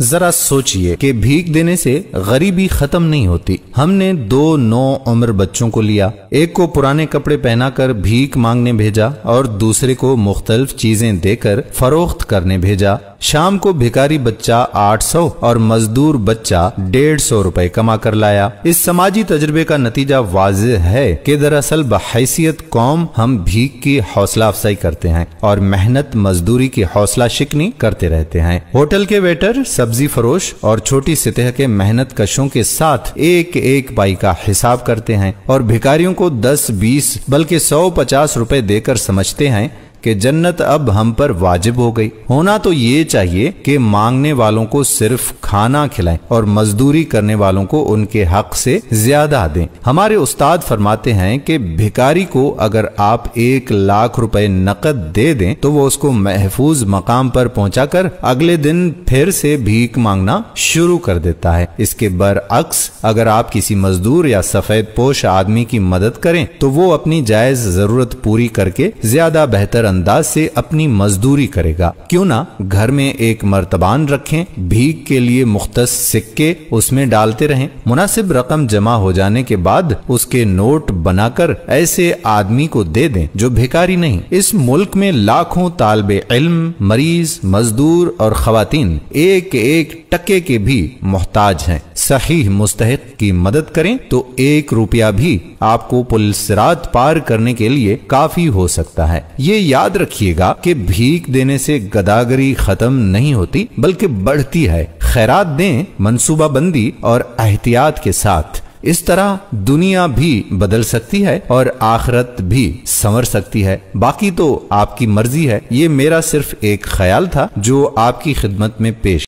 जरा सोचिए कि भीख देने से गरीबी खत्म नहीं होती हमने दो नौ उम्र बच्चों को लिया एक को पुराने कपड़े पहनाकर भीख मांगने भेजा और दूसरे को मुख्तलिफ चीजें देकर फरोख्त करने भेजा शाम को भिकारी बच्चा 800 और मजदूर बच्चा डेढ़ सौ रूपए कमा कर लाया इस समाजी तजर्बे का नतीजा वाज है कि दरअसल बहसीत कौम हम भीख की हौसला अफजाई करते हैं और मेहनत मजदूरी की हौसला शिकनी करते रहते हैं होटल के वेटर सब सब्जी फरोश और छोटी सतह के मेहनत कशों के साथ एक एक पाई का हिसाब करते हैं और भिकारियों को दस बीस बल्कि सौ पचास रुपए देकर समझते हैं कि जन्नत अब हम पर वाजिब हो गई होना तो ये चाहिए कि मांगने वालों को सिर्फ खाना खिलाएं और मजदूरी करने वालों को उनके हक से ज्यादा दें हमारे उस्ताद फरमाते हैं कि भिकारी को अगर आप एक लाख रुपए नकद दे दें तो वो उसको महफूज मकाम पर पहुंचाकर अगले दिन फिर से भीख मांगना शुरू कर देता है इसके बरअक्स अगर आप किसी मजदूर या सफेद पोश आदमी की मदद करें तो वो अपनी जायज जरूरत पूरी करके ज्यादा बेहतर अंदाज से अपनी मजदूरी करेगा क्यों ना घर में एक मर्तबान रखें भीख के लिए मुख्त सिक्के उसमें डालते रहें मुनासिब रकम जमा हो जाने के बाद उसके नोट बनाकर ऐसे आदमी को दे दें जो भिकारी नहीं इस मुल्क में लाखों तालब इल्म मरीज मजदूर और खातन एक एक टके के भी मोहताज हैं सही मुस्तक की मदद करें तो एक रुपया भी आपको पुलिस रात पार करने के लिए काफी हो सकता है ये याद रखिएगा कि भीख देने से गदागरी खत्म नहीं होती बल्कि बढ़ती है खैरात दें मनसूबाबंदी और एहतियात के साथ इस तरह दुनिया भी बदल सकती है और आखरत भी संवर सकती है बाकी तो आपकी मर्जी है ये मेरा सिर्फ एक ख्याल था जो आपकी खिदमत में पेश